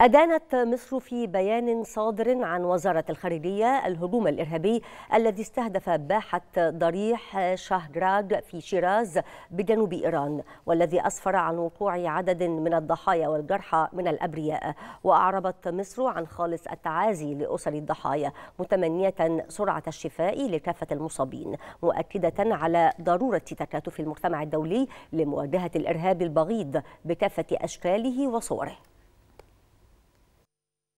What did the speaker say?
أدانت مصر في بيان صادر عن وزارة الخارجية الهجوم الإرهابي الذي استهدف باحة ضريح شهجراج في شيراز بجنوب إيران والذي أسفر عن وقوع عدد من الضحايا والجرحى من الأبرياء وأعربت مصر عن خالص التعازي لأسر الضحايا متمنية سرعة الشفاء لكافة المصابين مؤكدة على ضرورة تكاتف المجتمع الدولي لمواجهة الإرهاب البغيض بكافة أشكاله وصوره